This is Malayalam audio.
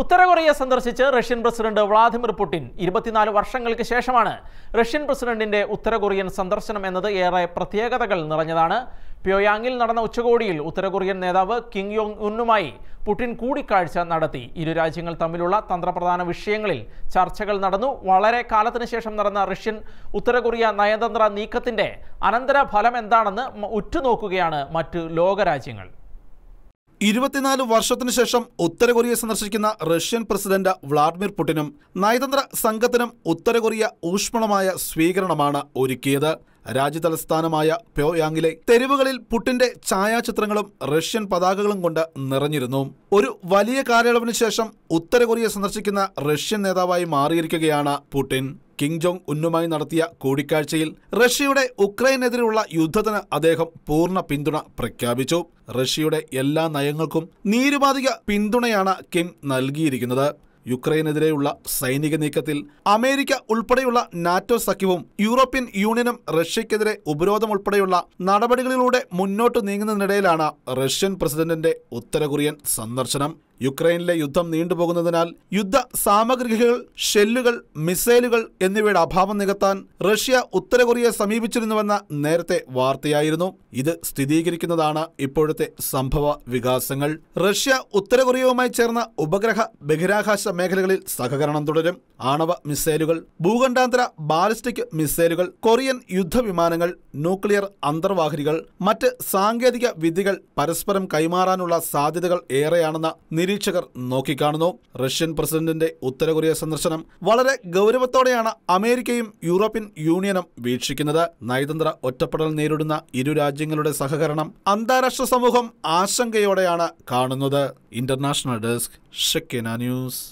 ഉത്തരകൊറിയ സന്ദർശിച്ച് റഷ്യൻ പ്രസിഡന്റ് വ്ളാദിമിർ പുടിൻ ഇരുപത്തിനാല് വർഷങ്ങൾക്ക് ശേഷമാണ് റഷ്യൻ പ്രസിഡന്റിന്റെ ഉത്തരകൊറിയൻ സന്ദർശനം എന്നത് ഏറെ പ്രത്യേകതകൾ നിറഞ്ഞതാണ് പ്യോയാങ്ങിൽ നടന്ന ഉച്ചകോടിയിൽ ഉത്തരകൊറിയൻ നേതാവ് കിങ് യോങ് ഉന്നുമായി പുടിൻ കൂടിക്കാഴ്ച നടത്തി ഇരു രാജ്യങ്ങൾ തമ്മിലുള്ള തന്ത്രപ്രധാന വിഷയങ്ങളിൽ ചർച്ചകൾ നടന്നു വളരെ കാലത്തിന് ശേഷം നടന്ന റഷ്യൻ ഉത്തരകൊറിയ നയതന്ത്ര നീക്കത്തിന്റെ അനന്തര ഫലം എന്താണെന്ന് ഉറ്റുനോക്കുകയാണ് മറ്റ് ലോകരാജ്യങ്ങൾ ഇരുപത്തിനാല് വർഷത്തിനു ശേഷം ഉത്തര കൊറിയ സന്ദർശിക്കുന്ന റഷ്യൻ പ്രസിഡന്റ് വ്ളാഡിമിർ പുടിനും നയതന്ത്ര സംഘത്തിനും ഉത്തര കൊറിയ ഊഷ്മളമായ സ്വീകരണമാണ് ഒരുക്കിയത് രാജ്യതലസ്ഥാനമായ പ്യോയാങ്ങിലെ തെരുവുകളിൽ പുട്ടിന്റെ ഛായാചിത്രങ്ങളും റഷ്യൻ പതാകകളും കൊണ്ട് നിറഞ്ഞിരുന്നു ഒരു വലിയ കാലയളവിന് ശേഷം ഉത്തര കൊറിയ സന്ദർശിക്കുന്ന റഷ്യൻ നേതാവായി മാറിയിരിക്കുകയാണ് പുടിൻ കിങ് ജോങ് ഉന്നുമായി നടത്തിയ കൂടിക്കാഴ്ചയിൽ റഷ്യയുടെ ഉക്രൈനെതിരെയുള്ള യുദ്ധത്തിന് അദ്ദേഹം പൂർണ്ണ പിന്തുണ പ്രഖ്യാപിച്ചു റഷ്യയുടെ എല്ലാ നയങ്ങൾക്കും നീരുപാതിക പിന്തുണയാണ് കിം നൽകിയിരിക്കുന്നത് യുക്രൈനെതിരെയുള്ള സൈനിക നീക്കത്തിൽ അമേരിക്ക ഉൾപ്പെടെയുള്ള നാറ്റോ സഖ്യവും യൂറോപ്യൻ യൂണിയനും റഷ്യക്കെതിരെ ഉപരോധം ഉൾപ്പെടെയുള്ള നടപടികളിലൂടെ മുന്നോട്ട് നീങ്ങുന്നതിനിടയിലാണ് റഷ്യൻ പ്രസിഡന്റിന്റെ ഉത്തര സന്ദർശനം യുക്രൈനിലെ യുദ്ധം നീണ്ടുപോകുന്നതിനാൽ യുദ്ധ സാമഗ്രികൾ ഷെല്ലുകൾ മിസൈലുകൾ എന്നിവയുടെ അഭാവം നികത്താൻ റഷ്യ ഉത്തര കൊറിയയെ സമീപിച്ചിരുന്നുവെന്ന നേരത്തെ വാർത്തയായിരുന്നു ഇത് സ്ഥിരീകരിക്കുന്നതാണ് ഇപ്പോഴത്തെ സംഭവ വികാസങ്ങൾ റഷ്യ ഉത്തര കൊറിയയുമായി ചേർന്ന ഉപഗ്രഹ ബഹിരാകാശ മേഖലകളിൽ സഹകരണം തുടരും ആണവ മിസൈലുകൾ ഭൂഖണ്ഡാന്തര ബാലിസ്റ്റിക് മിസൈലുകൾ കൊറിയൻ യുദ്ധവിമാനങ്ങൾ ന്യൂക്ലിയർ അന്തർവാഹിനികൾ മറ്റ് സാങ്കേതിക വിദ്യകൾ പരസ്പരം കൈമാറാനുള്ള സാധ്യതകൾ ഏറെയാണെന്ന നിരീക്ഷണം നിരീക്ഷകർ നോക്കിക്കാണുന്നു റഷ്യൻ പ്രസിഡന്റിന്റെ ഉത്തര കൊറിയ സന്ദർശനം വളരെ ഗൗരവത്തോടെയാണ് അമേരിക്കയും യൂറോപ്യൻ യൂണിയനും വീക്ഷിക്കുന്നത് നയതന്ത്ര ഒറ്റപ്പെടൽ നേരിടുന്ന ഇരു രാജ്യങ്ങളുടെ സഹകരണം അന്താരാഷ്ട്ര സമൂഹം ആശങ്കയോടെയാണ് കാണുന്നത് ഇന്റർനാഷണൽ ഡെസ്ക് ഷെക്കിന ന്യൂസ്